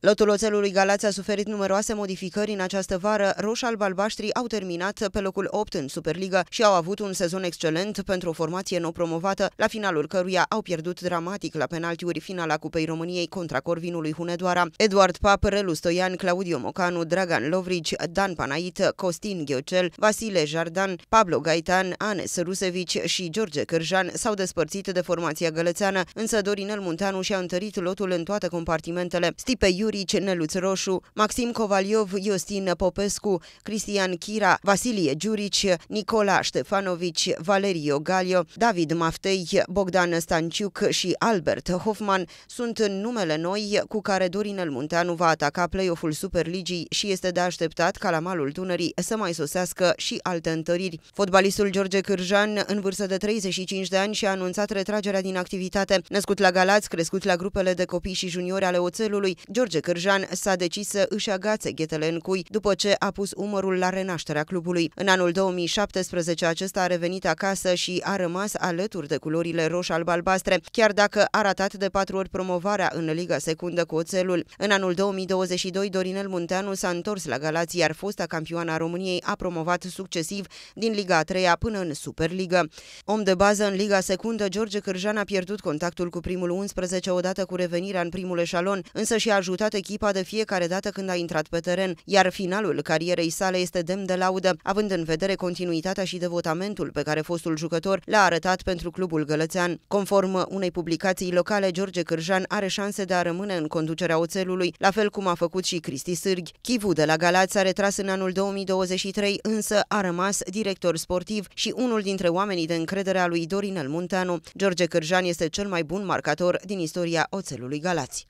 Lotul oțelului Galați a suferit numeroase modificări în această vară. al albalbaștrii au terminat pe locul 8 în Superliga și au avut un sezon excelent pentru o formație nou promovată, la finalul căruia au pierdut dramatic la penaltiuri finala Cupei României contra Corvinului Hunedoara. Eduard Pap, Relu Stoian, Claudiu Mocanu, Dragan Lovrici, Dan Panait, Costin Ghiocel, Vasile Jardan, Pablo Gaitan, Anes Rusevici și George Cârjan s-au despărțit de formația gălățeană, însă Dorinel Munteanu și-a întărit lotul în toate compartimentele. Stipe Iuri Neluț Roșu, Maxim Covaliov, Iostin Popescu, Cristian Chira, Vasilie Giurici, Nicola Ștefanovici, Valerio Galio, David Maftei, Bogdan Stanciuc și Albert Hoffman sunt numele noi cu care Dorinel Munteanu va ataca play-off-ul Superligii și este de așteptat ca la malul Dunării să mai sosească și alte întăriri. Fotbalistul George Cârjan, în vârstă de 35 de ani, și-a anunțat retragerea din activitate. Născut la Galați, crescut la grupele de copii și juniori ale oțelului, George George Cârjan s-a decis să își agațe ghetele în cui după ce a pus umărul la renașterea clubului. În anul 2017 acesta a revenit acasă și a rămas alături de culorile roș-alb-albastre, chiar dacă a ratat de patru ori promovarea în Liga Secundă cu Oțelul. În anul 2022, Dorinel Munteanu s-a întors la Galați, iar fosta campioana României a promovat succesiv din Liga 3 până în Superliga. Om de bază în Liga Secundă, George Cârjan a pierdut contactul cu primul 11 odată cu revenirea în primul eșalon, însă și a ajutat echipa de fiecare dată când a intrat pe teren, iar finalul carierei sale este demn de laudă, având în vedere continuitatea și devotamentul pe care fostul jucător l-a arătat pentru clubul gălățean. Conform unei publicații locale, George Cârjan are șanse de a rămâne în conducerea oțelului, la fel cum a făcut și Cristi Sârghi. Chivu de la Galați a retras în anul 2023, însă a rămas director sportiv și unul dintre oamenii de încredere a lui Dorinel Munteanu. George Cârjan este cel mai bun marcator din istoria oțelului Galați.